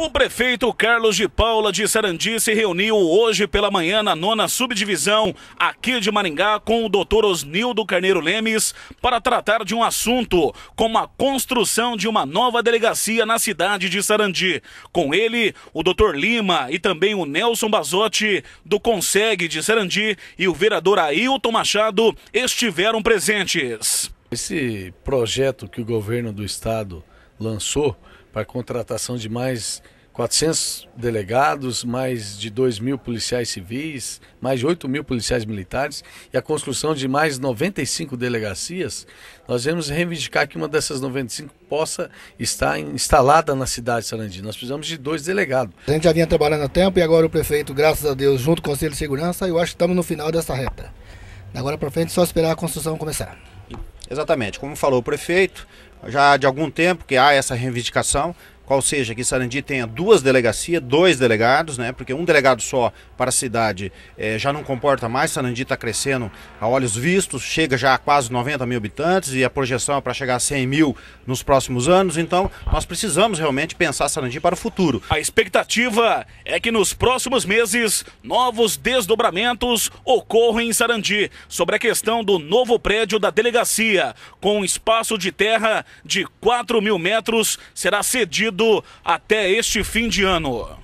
O prefeito Carlos de Paula de Sarandi se reuniu hoje pela manhã na nona subdivisão aqui de Maringá com o doutor Osnildo Carneiro Lemes para tratar de um assunto como a construção de uma nova delegacia na cidade de Sarandi. Com ele, o doutor Lima e também o Nelson Bazotti do Consegue de Sarandi e o vereador Ailton Machado estiveram presentes. Esse projeto que o governo do estado lançou para a contratação de mais 400 delegados, mais de 2 mil policiais civis, mais de 8 mil policiais militares e a construção de mais 95 delegacias, nós vamos reivindicar que uma dessas 95 possa estar instalada na cidade de Sarandina. Nós precisamos de dois delegados. A gente já vinha trabalhando há tempo e agora o prefeito, graças a Deus, junto com o Conselho de Segurança, eu acho que estamos no final dessa reta. Agora para frente, só esperar a construção começar. Exatamente, como falou o prefeito, já de algum tempo que há essa reivindicação, qual seja que Sarandi tenha duas delegacias, dois delegados, né? Porque um delegado só para a cidade eh, já não comporta mais. Sarandi está crescendo a olhos vistos, chega já a quase 90 mil habitantes e a projeção é para chegar a 100 mil nos próximos anos. Então, nós precisamos realmente pensar Sarandi para o futuro. A expectativa é que nos próximos meses novos desdobramentos ocorram em Sarandi sobre a questão do novo prédio da delegacia, com um espaço de terra de 4 mil metros será cedido mantido até este fim de ano.